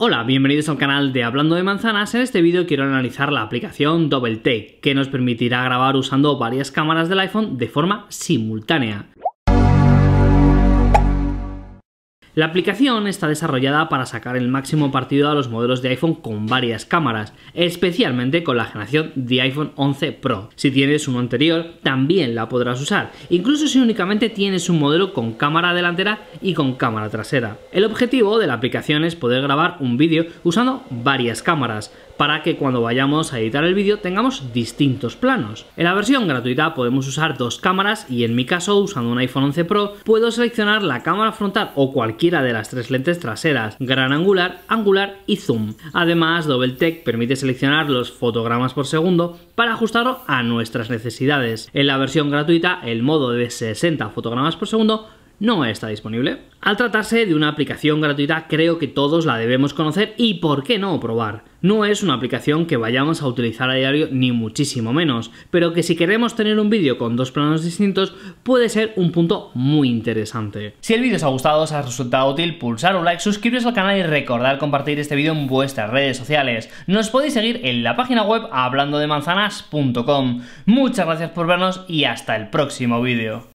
Hola, bienvenidos al canal de Hablando de Manzanas. En este vídeo quiero analizar la aplicación Double Take, que nos permitirá grabar usando varias cámaras del iPhone de forma simultánea. La aplicación está desarrollada para sacar el máximo partido a los modelos de iPhone con varias cámaras, especialmente con la generación de iPhone 11 Pro. Si tienes uno anterior, también la podrás usar, incluso si únicamente tienes un modelo con cámara delantera y con cámara trasera. El objetivo de la aplicación es poder grabar un vídeo usando varias cámaras, para que cuando vayamos a editar el vídeo tengamos distintos planos. En la versión gratuita podemos usar dos cámaras y en mi caso, usando un iPhone 11 Pro, puedo seleccionar la cámara frontal o cualquier de las tres lentes traseras, gran angular, angular y zoom. Además, tech permite seleccionar los fotogramas por segundo para ajustarlo a nuestras necesidades. En la versión gratuita, el modo de 60 fotogramas por segundo no está disponible. Al tratarse de una aplicación gratuita, creo que todos la debemos conocer y por qué no probar. No es una aplicación que vayamos a utilizar a diario ni muchísimo menos, pero que si queremos tener un vídeo con dos planos distintos puede ser un punto muy interesante. Si el vídeo os ha gustado, os ha resultado útil, pulsar un like, suscribiros al canal y recordar compartir este vídeo en vuestras redes sociales. Nos podéis seguir en la página web hablandodemanzanas.com. Muchas gracias por vernos y hasta el próximo vídeo.